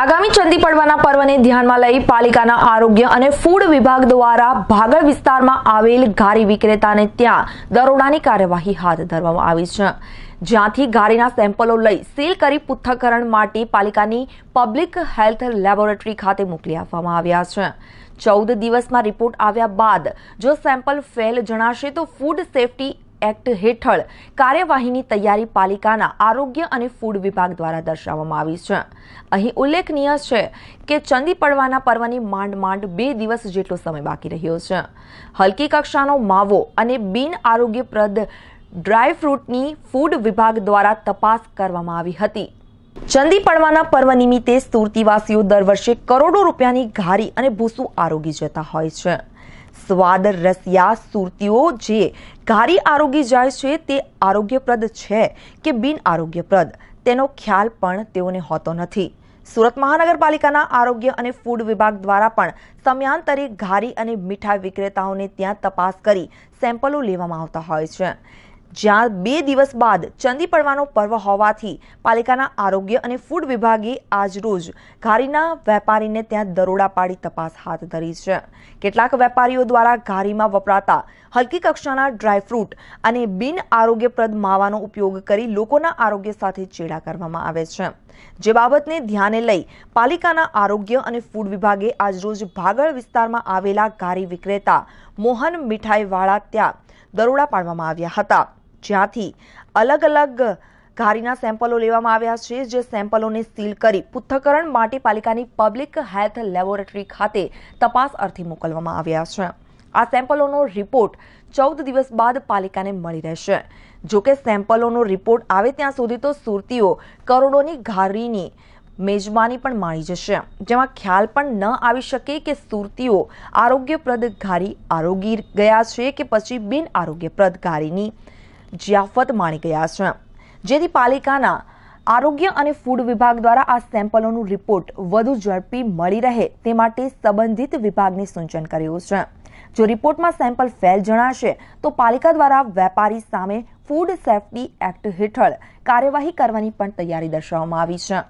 આગામી ચંદી પડવાના પર્વને ધ્યાનમાં લઈ પાલિકાના આરોગ્ય અને ફૂડ વિભાગ દ્વારા ભાગળ વિસ્તારમાં આવેલ ઘારી વિક્રેતાને ત્યાં દરોડાની કાર્યવાહી હાથ ધરવામાં આવી છે જ્યાંથી ગારીના સેમ્પલો લઈ સીલ કરી પૃથ્થકરણ માટે પાલિકાની પબ્લિક હેલ્થ લેબોરેટરી ખાતે મોકલી આપવામાં આવ્યા છે ચૌદ દિવસમાં રિપોર્ટ આવ્યા બાદ જો સેમ્પલ ફેલ જણાશે તો ફૂડ સેફટી એક્ટ હેઠળ કાર્યવાહીની તૈયારી પાલિકાના આરોગ્ય અને ફૂડ વિભાગ દ્વારા દર્શાવવામાં આવી છે અહીં ઉલ્લેખનીય છે કે ચંદી પડવાના પર્વની માંડ માંડ બે દિવસ જેટલો સમય બાકી રહ્યો છે હલકી કક્ષાનો માવો અને બિન આરોગ્યપ્રદ ડ્રાયફ્રૂટની ફૂડ વિભાગ દ્વારા તપાસ કરવામાં આવી હતી ચંદી પડવાના પર્વ નિમિત્તે સુરતીવાસીઓ દર વર્ષે કરોડો રૂપિયાની ઘારી અને ભૂસું આરોગી જતા હોય છે સ્વાદ રસિયા સુરતીઓ જે ઘારી આરોગી જાય છે તે આરોગ્યપ્રદ છે કે બિન આરોગ્યપ્રદ તેનો ખ્યાલ પણ તેઓને હોતો નથી સુરત મહાનગરપાલિકાના આરોગ્ય અને ફૂડ વિભાગ દ્વારા પણ સમયાંતરે ઘારી અને મીઠાઈ વિક્રેતાઓને ત્યાં તપાસ કરી સેમ્પલો લેવામાં આવતા હોય છે જ્યાં બે દિવસ બાદ ચંદી પડવાનો પર્વ હોવાથી પાલિકાના આરોગ્ય અને ફૂડ વિભાગે આજરોજ ઘારીના વેપારીને ત્યાં દરોડા પાડી તપાસ હાથ ધરી છે કેટલાક વેપારીઓ દ્વારા ઘારીમાં વપરાતા હલકી કક્ષાના ડ્રાયફ્રૂટ અને બિન આરોગ્યપ્રદ માવાનો ઉપયોગ કરી લોકોના આરોગ્ય સાથે ચેડા કરવામાં આવે છે જે બાબતને ધ્યાને લઈ પાલિકાના આરોગ્ય અને ફૂડ વિભાગે આજરોજ ભાગળ વિસ્તારમાં આવેલા ઘારી વિક્રેતા મોહન મીઠાઈવાળા ત્યાં દરોડા પાડવામાં આવ્યા હતા જ્યાંથી અલગ અલગ ઘારીના સેમ્પલો લેવામાં આવ્યા છે જે સેમ્પલોને સીલ કરી પૃથ્થકરણ માટે પાલિકાની પબ્લિક હેલ્થ લેબોરેટરી ખાતે તપાસ અર્થે મોકલવામાં આવ્યા છે આ સેમ્પલોનો રિપોર્ટ ચૌદ દિવસ બાદ પાલિકાને મળી રહેશે જોકે સેમ્પલોનો રિપોર્ટ આવે ત્યાં સુધી તો સુરતીઓ કરોડોની ઘારીની મેજબાની પણ માણી જશે જેમાં ખ્યાલ પણ ન આવી શકે કે સુરતીઓ આરોગ્યપ્રદ ઘારી આરોગી ગયા છે કે પછી બિન આરોગ્યપ્રદ ઘારીની જિયાફત માણી ગયા છે જેથી પાલિકાના આરોગ્ય અને ફૂડ વિભાગ દ્વારા આ સેમ્પલોનું રિપોર્ટ વધુ ઝડપી મળી રહે તે માટે સંબંધિત વિભાગને સૂચન કર્યું છે જો રિપોર્ટમાં સેમ્પલ ફેલ જણાશે તો પાલિકા દ્વારા વેપારી સામે ફૂડ સેફટી એક્ટ હેઠળ કાર્યવાહી કરવાની પણ તૈયારી દર્શાવવામાં આવી છે